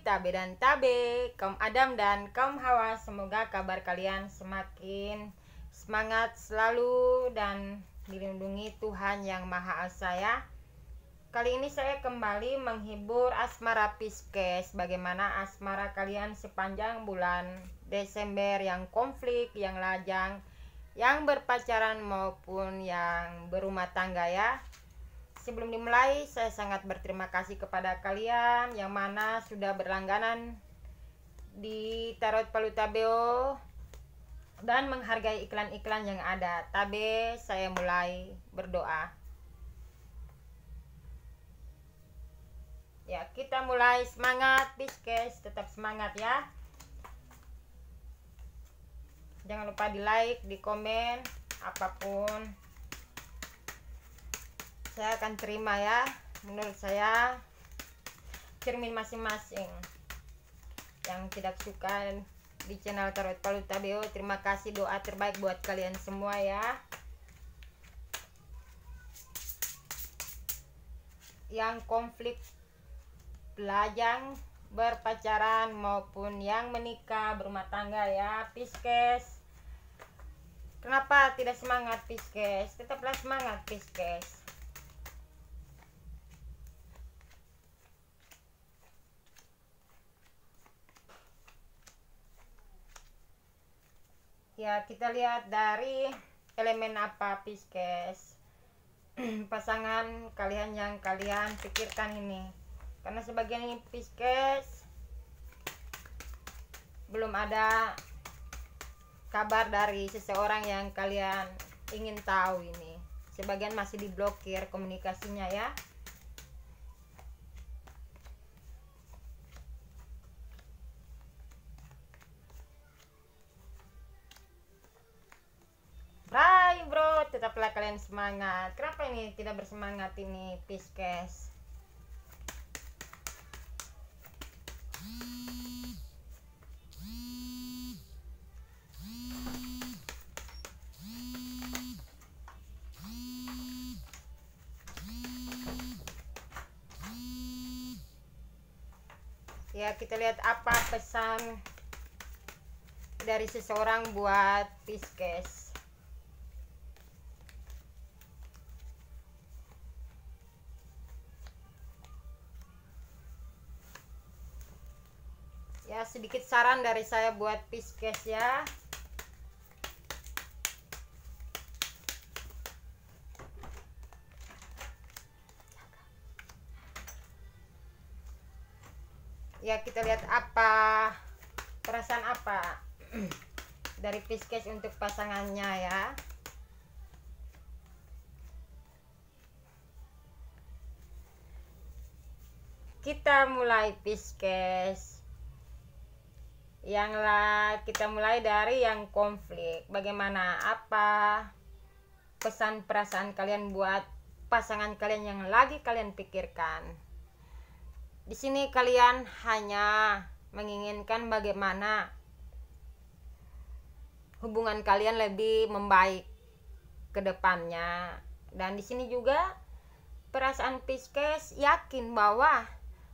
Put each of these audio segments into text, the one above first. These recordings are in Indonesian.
Tabe dan Tabe, kaum Adam dan kaum Hawa, semoga kabar kalian semakin semangat selalu dan dilindungi Tuhan yang Maha Esa ya. Kali ini saya kembali menghibur asmara Piskes, bagaimana asmara kalian sepanjang bulan Desember yang konflik, yang lajang, yang berpacaran maupun yang berumah tangga ya sebelum dimulai, saya sangat berterima kasih kepada kalian yang mana sudah berlangganan di Tarot Tabeo dan menghargai iklan-iklan yang ada. Tabe, saya mulai berdoa. Ya, kita mulai semangat, biskes, tetap semangat ya. Jangan lupa di like, di komen, apapun saya akan terima ya menurut saya cermin masing-masing yang tidak suka di channel Tarot Paluta Beo terima kasih doa terbaik buat kalian semua ya yang konflik pelajang berpacaran maupun yang menikah berumah tangga ya Piskes. kenapa tidak semangat Piskes? tetaplah semangat Piskes. ya kita lihat dari elemen apa Pisces pasangan kalian yang kalian pikirkan ini karena sebagian Pisces belum ada kabar dari seseorang yang kalian ingin tahu ini sebagian masih diblokir komunikasinya ya tetaplah kalian semangat kenapa ini tidak bersemangat ini piskes ya kita lihat apa pesan dari seseorang buat piskes sedikit saran dari saya buat Pisces ya ya kita lihat apa perasaan apa dari Pisces untuk pasangannya ya kita mulai Pisces yang lah kita mulai dari yang konflik bagaimana apa pesan perasaan kalian buat pasangan kalian yang lagi kalian pikirkan di sini kalian hanya menginginkan bagaimana hubungan kalian lebih membaik ke depannya dan di sini juga perasaan Pisces yakin bahwa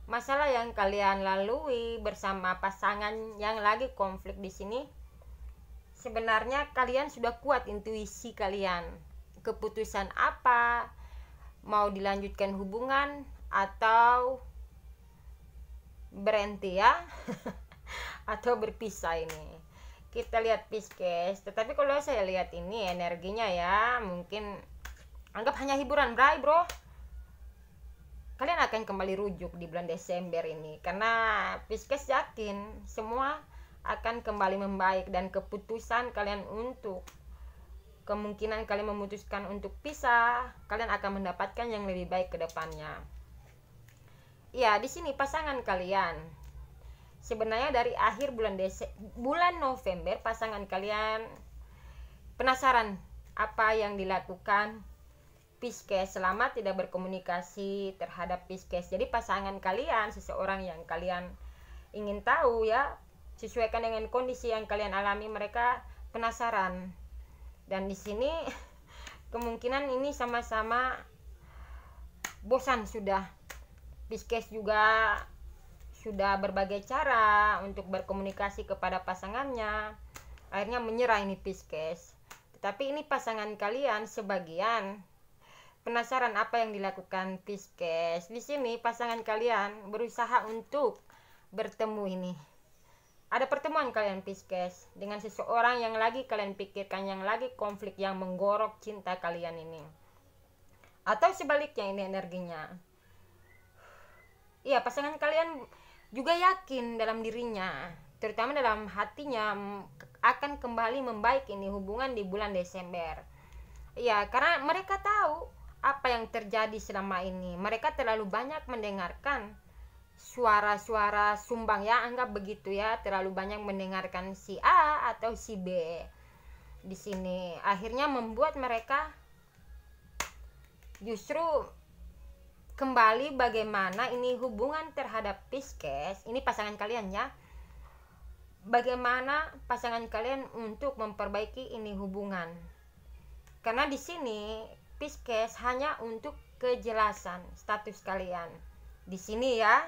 masalah yang kalian lalui bersama pasangan yang lagi konflik di sini sebenarnya kalian sudah kuat intuisi kalian keputusan apa mau dilanjutkan hubungan atau berhenti ya atau berpisah ini kita lihat Pisces tetapi kalau saya lihat ini energinya ya mungkin anggap hanya hiburan bray bro kalian akan kembali rujuk di bulan Desember ini karena Piskes yakin semua akan kembali membaik dan keputusan kalian untuk kemungkinan kalian memutuskan untuk pisah kalian akan mendapatkan yang lebih baik ke depannya ya di sini pasangan kalian sebenarnya dari akhir bulan Des bulan November pasangan kalian penasaran apa yang dilakukan Piskes selama tidak berkomunikasi terhadap Piskes. Jadi pasangan kalian, seseorang yang kalian ingin tahu ya, sesuaikan dengan kondisi yang kalian alami mereka penasaran. Dan di sini kemungkinan ini sama-sama bosan sudah. Pisces juga sudah berbagai cara untuk berkomunikasi kepada pasangannya. Akhirnya menyerah ini Piskes. Tetapi ini pasangan kalian sebagian Penasaran apa yang dilakukan Pisces? Di sini pasangan kalian berusaha untuk bertemu ini. Ada pertemuan kalian Pisces dengan seseorang yang lagi kalian pikirkan, yang lagi konflik yang menggorok cinta kalian ini. Atau sebaliknya ini energinya. Iya, pasangan kalian juga yakin dalam dirinya, terutama dalam hatinya akan kembali membaik ini hubungan di bulan Desember. Ya, karena mereka tahu apa yang terjadi selama ini. Mereka terlalu banyak mendengarkan suara-suara sumbang ya, anggap begitu ya, terlalu banyak mendengarkan si A atau si B di sini. Akhirnya membuat mereka justru kembali bagaimana ini hubungan terhadap Pisces, ini pasangan kalian ya. Bagaimana pasangan kalian untuk memperbaiki ini hubungan? Karena di sini Piskes hanya untuk kejelasan status kalian. Di sini ya,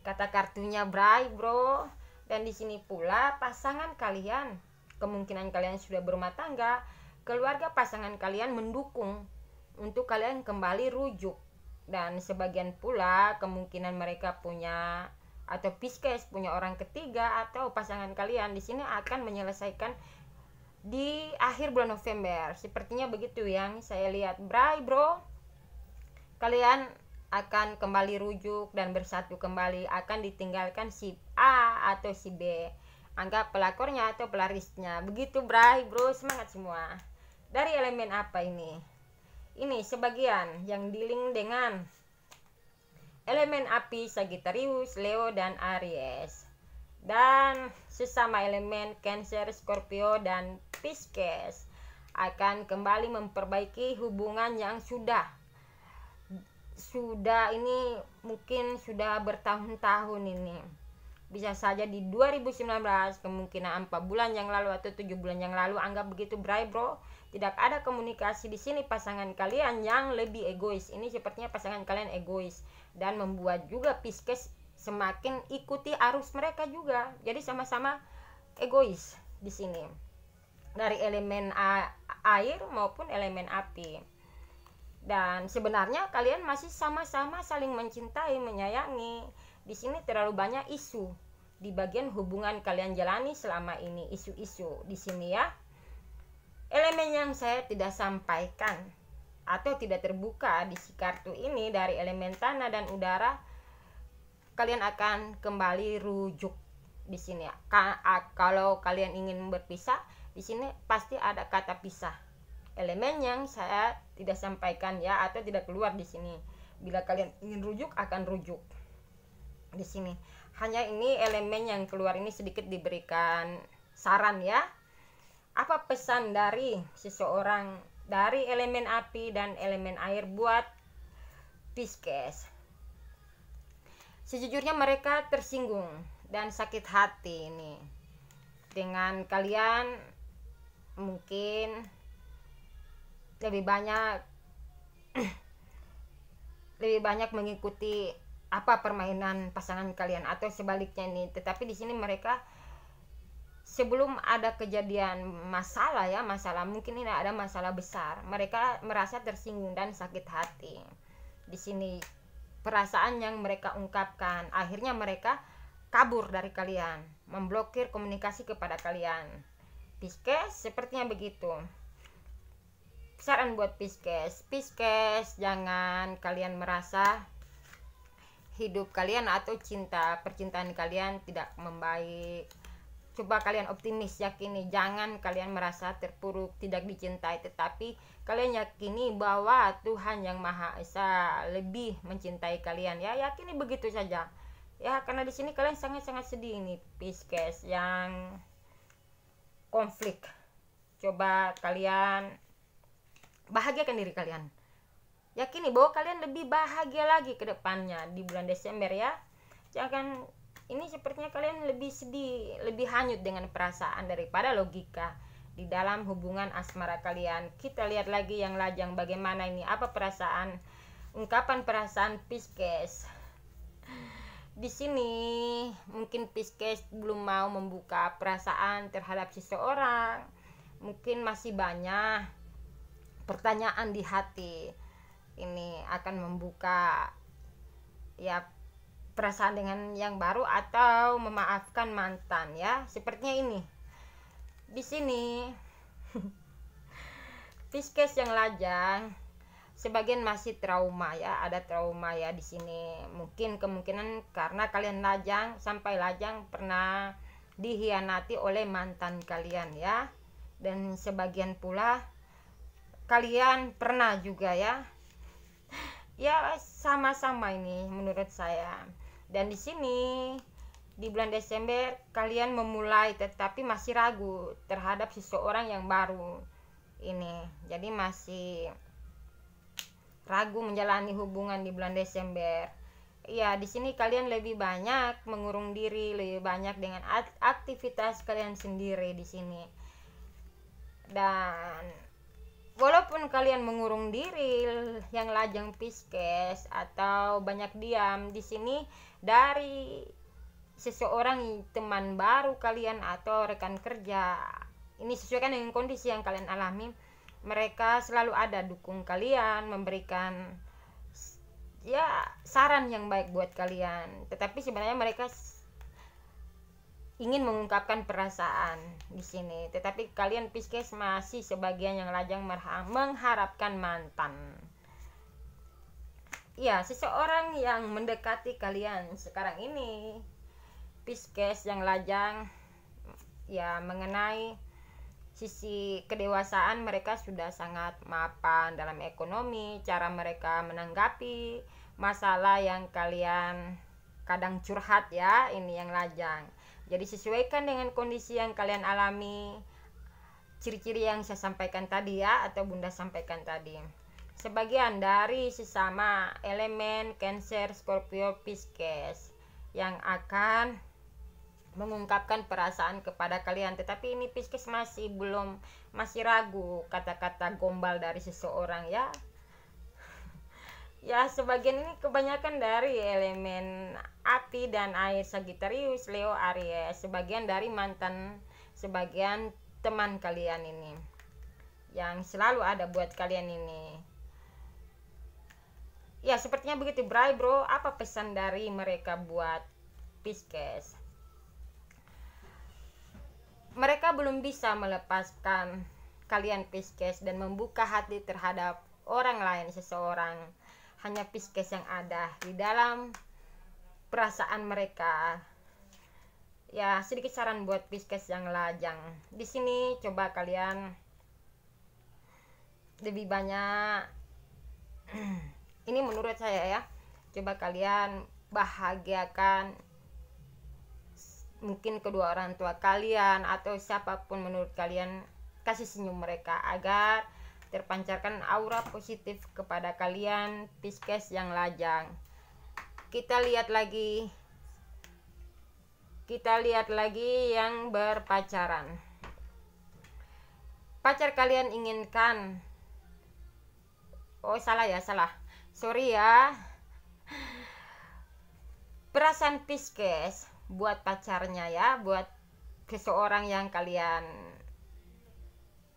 kata kartunya Bray, Bro. Dan di sini pula pasangan kalian. Kemungkinan kalian sudah berumah tangga, keluarga pasangan kalian mendukung untuk kalian kembali rujuk. Dan sebagian pula kemungkinan mereka punya atau piskes punya orang ketiga atau pasangan kalian di sini akan menyelesaikan di akhir bulan November. Sepertinya begitu ya, yang saya lihat. Bray, bro. Kalian akan kembali rujuk dan bersatu kembali akan ditinggalkan si A atau si B anggap pelakornya atau pelarisnya begitu bray bro semangat semua dari elemen apa ini ini sebagian yang dealing dengan elemen api Sagittarius, Leo, dan Aries dan sesama elemen Cancer, Scorpio dan Pisces akan kembali memperbaiki hubungan yang sudah sudah ini mungkin sudah bertahun-tahun ini bisa saja di 2019 kemungkinan 4 bulan yang lalu atau 7 bulan yang lalu anggap begitu bray bro tidak ada komunikasi di sini pasangan kalian yang lebih egois ini sepertinya pasangan kalian egois dan membuat juga Pisces semakin ikuti arus mereka juga. Jadi sama-sama egois di sini. Dari elemen air maupun elemen api. Dan sebenarnya kalian masih sama-sama saling mencintai, menyayangi. Di sini terlalu banyak isu di bagian hubungan kalian jalani selama ini isu-isu di sini ya. Elemen yang saya tidak sampaikan atau tidak terbuka di si kartu ini dari elemen tanah dan udara kalian akan kembali rujuk di sini ya. kalau kalian ingin berpisah, di sini pasti ada kata pisah. Elemen yang saya tidak sampaikan ya atau tidak keluar di sini. Bila kalian ingin rujuk akan rujuk di sini. Hanya ini elemen yang keluar ini sedikit diberikan saran ya. Apa pesan dari seseorang dari elemen api dan elemen air buat Pisces? Sejujurnya mereka tersinggung dan sakit hati ini dengan kalian mungkin lebih banyak lebih banyak mengikuti apa permainan pasangan kalian atau sebaliknya ini. tetapi di sini mereka sebelum ada kejadian masalah ya masalah mungkin ini ada masalah besar mereka merasa tersinggung dan sakit hati di sini perasaan yang mereka ungkapkan. Akhirnya mereka kabur dari kalian, memblokir komunikasi kepada kalian. Piskes sepertinya begitu. Saran buat Piskes, Piskes jangan kalian merasa hidup kalian atau cinta percintaan kalian tidak membaik Coba kalian optimis, yakini, jangan kalian merasa terpuruk, tidak dicintai, tetapi kalian yakini bahwa Tuhan yang Maha Esa lebih mencintai kalian. Ya, yakini begitu saja. Ya, karena di sini kalian sangat-sangat sedih ini Pisces yang konflik. Coba kalian bahagiakan diri kalian. Yakini bahwa kalian lebih bahagia lagi ke depannya di bulan Desember ya. Jangan ini sepertinya kalian lebih sedih, lebih hanyut dengan perasaan daripada logika di dalam hubungan asmara kalian. Kita lihat lagi yang lajang bagaimana ini apa perasaan ungkapan perasaan Pisces. Di sini mungkin Pisces belum mau membuka perasaan terhadap seseorang. Mungkin masih banyak pertanyaan di hati. Ini akan membuka ya perasaan dengan yang baru atau memaafkan mantan ya sepertinya ini di sini Fiskes yang lajang sebagian masih trauma ya ada trauma ya di sini mungkin kemungkinan karena kalian lajang sampai lajang pernah dihianati oleh mantan kalian ya dan sebagian pula kalian pernah juga ya ya sama-sama ini menurut saya dan di sini di bulan Desember kalian memulai tetapi masih ragu terhadap seseorang yang baru ini jadi masih ragu menjalani hubungan di bulan Desember ya di sini kalian lebih banyak mengurung diri lebih banyak dengan aktivitas kalian sendiri di sini dan walaupun kalian mengurung diri yang lajang piskes atau banyak diam di sini dari seseorang teman baru kalian atau rekan kerja ini sesuaikan dengan kondisi yang kalian alami mereka selalu ada dukung kalian memberikan ya saran yang baik buat kalian tetapi sebenarnya mereka ingin mengungkapkan perasaan di sini, tetapi kalian Pisces masih sebagian yang lajang mengharapkan mantan. Ya, seseorang yang mendekati kalian sekarang ini Pisces yang lajang ya mengenai sisi kedewasaan mereka sudah sangat mapan dalam ekonomi, cara mereka menanggapi masalah yang kalian kadang curhat ya, ini yang lajang jadi sesuaikan dengan kondisi yang kalian alami, ciri-ciri yang saya sampaikan tadi ya atau Bunda sampaikan tadi. Sebagian dari sesama elemen Cancer, Scorpio, Pisces yang akan mengungkapkan perasaan kepada kalian tetapi ini Pisces masih belum masih ragu kata-kata gombal dari seseorang ya Ya, sebagian ini kebanyakan dari elemen api dan air Sagittarius, Leo, Aries, sebagian dari mantan sebagian teman kalian ini yang selalu ada buat kalian ini. Ya, sepertinya begitu, Bray, Bro. Apa pesan dari mereka buat Pisces? Mereka belum bisa melepaskan kalian Pisces dan membuka hati terhadap orang lain seseorang hanya piskes yang ada di dalam perasaan mereka ya sedikit saran buat piskes yang lajang di sini coba kalian lebih banyak ini menurut saya ya coba kalian bahagiakan mungkin kedua orang tua kalian atau siapapun menurut kalian kasih senyum mereka agar terpancarkan aura positif kepada kalian Pisces yang lajang kita lihat lagi kita lihat lagi yang berpacaran pacar kalian inginkan oh salah ya salah sorry ya perasaan Pisces buat pacarnya ya buat seseorang yang kalian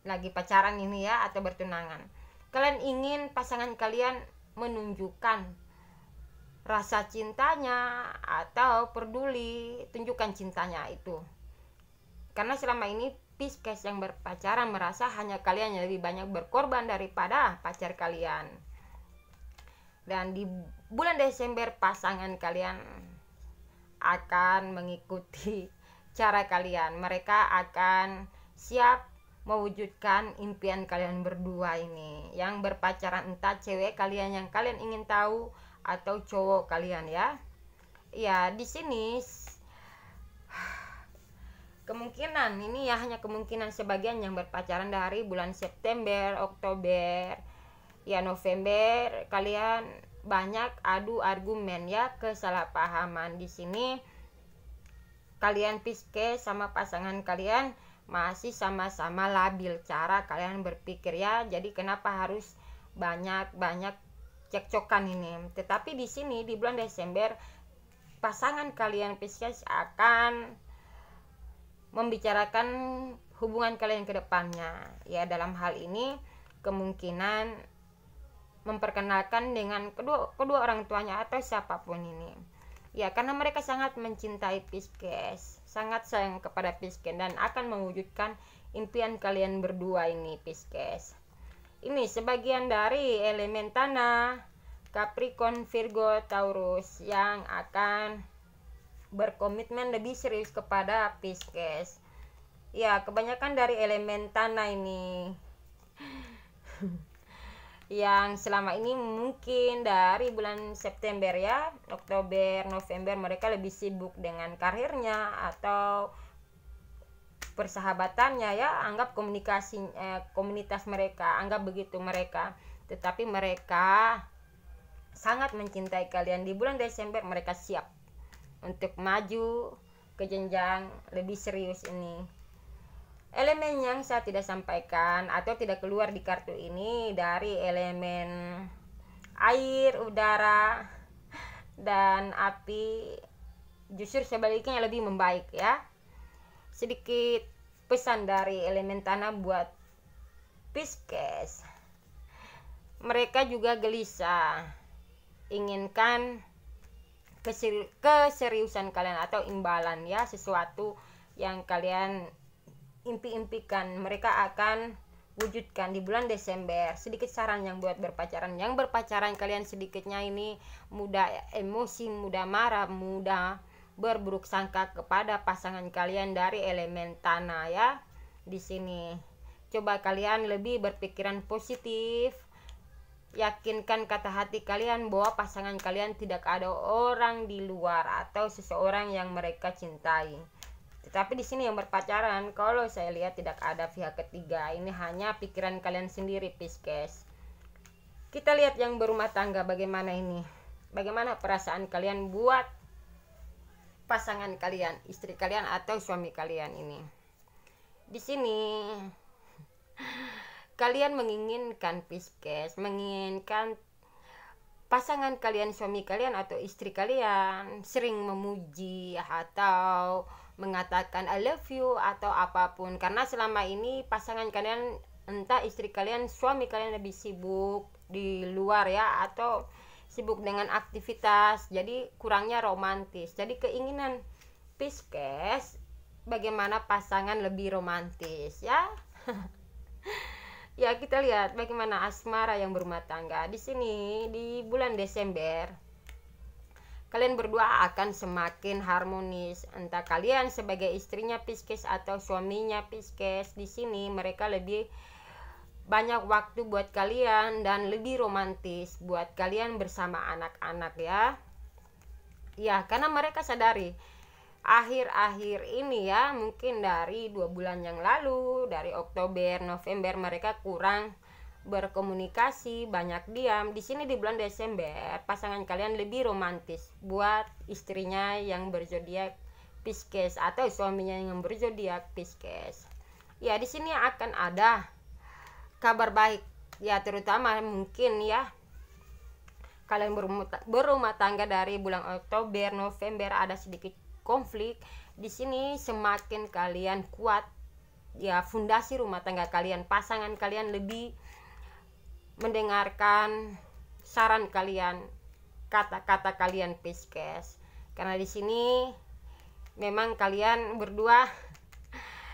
lagi pacaran ini ya atau bertunangan kalian ingin pasangan kalian menunjukkan rasa cintanya atau peduli tunjukkan cintanya itu karena selama ini Pisces yang berpacaran merasa hanya kalian yang lebih banyak berkorban daripada pacar kalian dan di bulan Desember pasangan kalian akan mengikuti cara kalian mereka akan siap mewujudkan impian kalian berdua ini yang berpacaran entah cewek kalian yang kalian ingin tahu atau cowok kalian ya ya di sini kemungkinan ini ya hanya kemungkinan sebagian yang berpacaran dari bulan September Oktober ya November kalian banyak adu argumen ya kesalahpahaman di sini kalian piske sama pasangan kalian masih sama-sama labil cara kalian berpikir ya. Jadi kenapa harus banyak-banyak cekcokan ini? Tetapi di sini di bulan Desember pasangan kalian Pisces akan membicarakan hubungan kalian ke depannya. Ya, dalam hal ini kemungkinan memperkenalkan dengan kedua kedua orang tuanya atau siapapun ini. Ya, karena mereka sangat mencintai Pisces sangat sayang kepada Pisces dan akan mewujudkan impian kalian berdua ini Pisces. Ini sebagian dari elemen tanah Capricorn, Virgo, Taurus yang akan berkomitmen lebih serius kepada Pisces. Ya, kebanyakan dari elemen tanah ini. yang selama ini mungkin dari bulan September ya, Oktober, November mereka lebih sibuk dengan karirnya atau persahabatannya ya, anggap komunikasi eh, komunitas mereka, anggap begitu mereka. Tetapi mereka sangat mencintai kalian di bulan Desember mereka siap untuk maju ke jenjang lebih serius ini elemen yang saya tidak sampaikan atau tidak keluar di kartu ini dari elemen air, udara, dan api justru sebaliknya lebih membaik ya sedikit pesan dari elemen tanah buat Pisces mereka juga gelisah inginkan keseriusan kalian atau imbalan ya sesuatu yang kalian impi-impikan mereka akan wujudkan di bulan Desember. Sedikit saran yang buat berpacaran. Yang berpacaran kalian sedikitnya ini mudah emosi, mudah marah, mudah berburuk sangka kepada pasangan kalian dari elemen tanah ya. Di sini coba kalian lebih berpikiran positif. Yakinkan kata hati kalian bahwa pasangan kalian tidak ada orang di luar atau seseorang yang mereka cintai. Tetapi di sini yang berpacaran, kalau saya lihat tidak ada pihak ketiga. Ini hanya pikiran kalian sendiri, Pisces. Kita lihat yang berumah tangga bagaimana ini. Bagaimana perasaan kalian buat pasangan kalian, istri kalian atau suami kalian ini. Di sini kalian menginginkan Pisces, menginginkan pasangan kalian, suami kalian atau istri kalian sering memuji atau mengatakan I love you atau apapun karena selama ini pasangan kalian entah istri kalian suami kalian lebih sibuk di luar ya atau sibuk dengan aktivitas jadi kurangnya romantis jadi keinginan Pisces bagaimana pasangan lebih romantis ya ya kita lihat bagaimana asmara yang berumah tangga di sini di bulan Desember Kalian berdua akan semakin harmonis. Entah kalian sebagai istrinya Pisces atau suaminya Pisces di sini mereka lebih banyak waktu buat kalian dan lebih romantis buat kalian bersama anak-anak ya. Ya, karena mereka sadari akhir-akhir ini ya, mungkin dari dua bulan yang lalu, dari Oktober, November mereka kurang berkomunikasi, banyak diam. Di sini di bulan Desember, pasangan kalian lebih romantis buat istrinya yang berzodiak Pisces atau suaminya yang berzodiak Pisces. Ya, di sini akan ada kabar baik ya terutama mungkin ya kalian berumah tangga dari bulan Oktober, November ada sedikit konflik. Di sini semakin kalian kuat ya fundasi rumah tangga kalian, pasangan kalian lebih mendengarkan saran kalian, kata-kata kalian Piskes. Karena di sini memang kalian berdua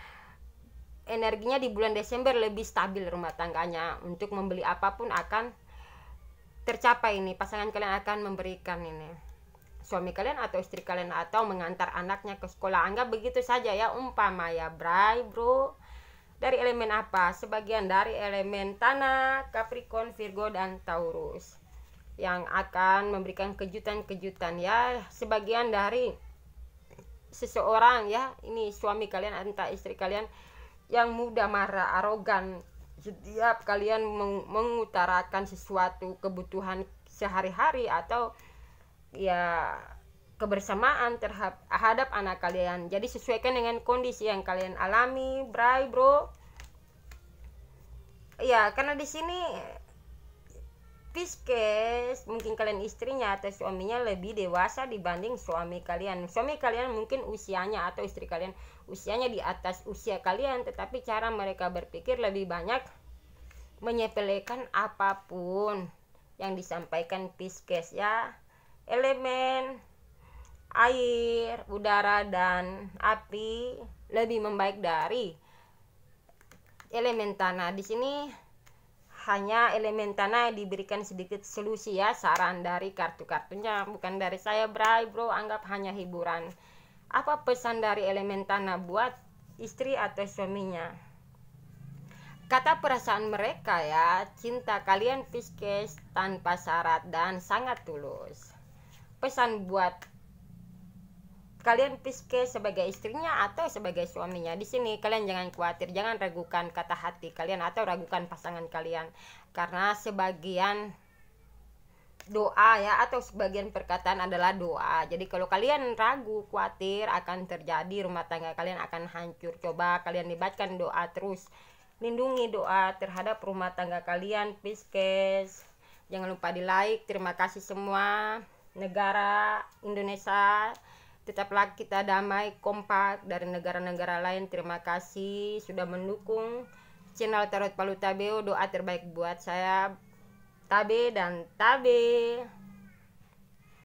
energinya di bulan Desember lebih stabil rumah tangganya untuk membeli apapun akan tercapai ini pasangan kalian akan memberikan ini suami kalian atau istri kalian atau mengantar anaknya ke sekolah anggap begitu saja ya umpama ya Bray bro dari elemen apa? Sebagian dari elemen tanah, Capricorn, Virgo, dan Taurus yang akan memberikan kejutan-kejutan ya sebagian dari seseorang ya ini suami kalian entah istri kalian yang mudah marah arogan setiap kalian meng mengutarakan sesuatu kebutuhan sehari-hari atau ya kebersamaan terhadap anak kalian. Jadi sesuaikan dengan kondisi yang kalian alami, Bray, Bro. Ya, karena di sini Fiskes mungkin kalian istrinya atau suaminya lebih dewasa dibanding suami kalian. Suami kalian mungkin usianya atau istri kalian usianya di atas usia kalian, tetapi cara mereka berpikir lebih banyak menyepelekan apapun yang disampaikan Fiskes ya. Elemen air, udara, dan api lebih membaik dari elemen tanah. Di sini hanya elemen tanah yang diberikan sedikit solusi ya saran dari kartu-kartunya bukan dari saya Bray bro anggap hanya hiburan apa pesan dari elemen tanah buat istri atau suaminya kata perasaan mereka ya cinta kalian piskes tanpa syarat dan sangat tulus pesan buat kalian piske sebagai istrinya atau sebagai suaminya di sini kalian jangan khawatir jangan ragukan kata hati kalian atau ragukan pasangan kalian karena sebagian doa ya atau sebagian perkataan adalah doa jadi kalau kalian ragu khawatir akan terjadi rumah tangga kalian akan hancur coba kalian libatkan doa terus lindungi doa terhadap rumah tangga kalian Pisces jangan lupa di like terima kasih semua negara Indonesia tetaplah kita damai kompak dari negara-negara lain terima kasih sudah mendukung channel Tarot Palu Tabeo doa terbaik buat saya Tabe dan Tabe